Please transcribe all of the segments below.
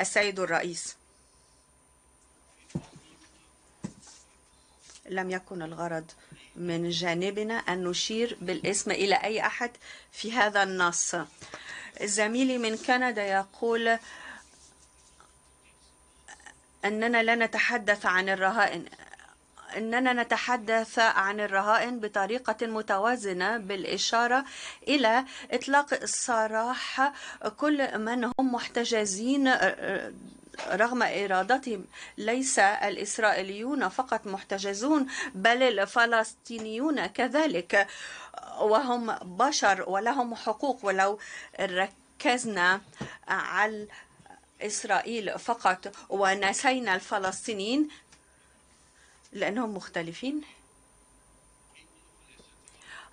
السيد الرئيس لم يكن الغرض من جانبنا أن نشير بالاسم إلى أي أحد في هذا النص زميلي من كندا يقول أننا لا نتحدث عن الرهائن أننا نتحدث عن الرهائن بطريقة متوازنة بالإشارة إلى إطلاق السراح كل من هم محتجزين آه، آه، رغم إرادتهم ليس الإسرائيليون فقط محتجزون بل الفلسطينيون كذلك وهم بشر ولهم حقوق ولو ركزنا على إسرائيل فقط ونسينا الفلسطينيين لأنهم مختلفين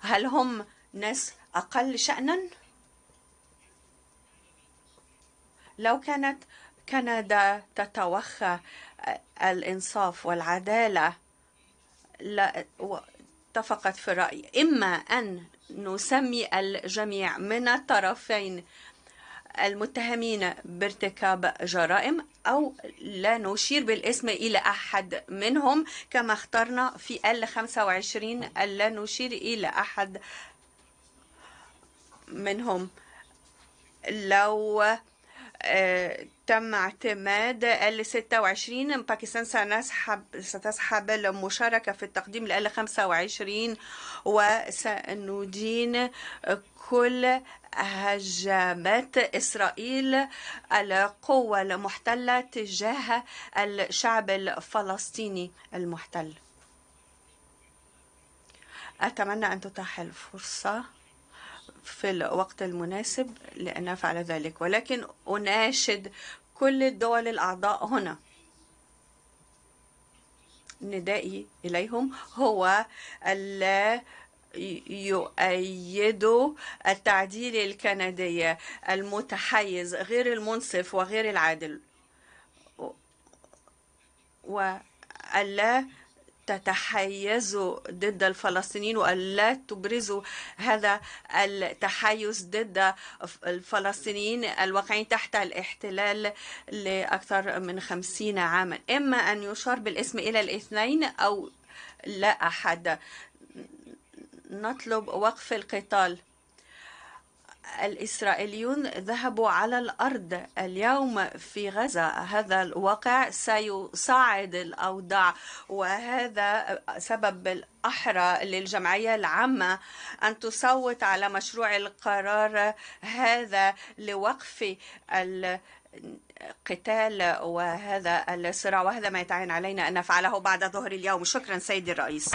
هل هم ناس أقل شأنا لو كانت كندا تتوخى الإنصاف والعدالة لا اتفقت في الرأي إما أن نسمي الجميع من الطرفين المتهمين بارتكاب جرائم أو لا نشير بالاسم إلى أحد منهم كما اخترنا في ال 25 ألا نشير إلى أحد منهم لو تم اعتماد ال 26 باكستان سنسحب ستسحب المشاركه في التقديم ل 25 وسندين كل هجمات إسرائيل القوة المحتلة تجاه الشعب الفلسطيني المحتل أتمنى أن تتاح الفرصة في الوقت المناسب لأن أفعل ذلك ولكن أناشد كل الدول الأعضاء هنا ندائي إليهم هو ألا يؤيدوا التعديل الكندي المتحيز غير المنصف وغير العادل وألا تتحيزوا ضد الفلسطينيين وألا تبرزوا هذا التحيز ضد الفلسطينيين الواقعين تحت الاحتلال لأكثر من خمسين عاما إما أن يشار بالاسم إلى الاثنين أو لا أحد نطلب وقف القتال الإسرائيليون ذهبوا على الأرض اليوم في غزة هذا الواقع سيصعد الأوضاع وهذا سبب بالأحرى للجمعية العامة أن تصوت على مشروع القرار هذا لوقف ال قتال وهذا الصراع وهذا ما يتعين علينا أن نفعله بعد ظهر اليوم شكرا سيدي الرئيس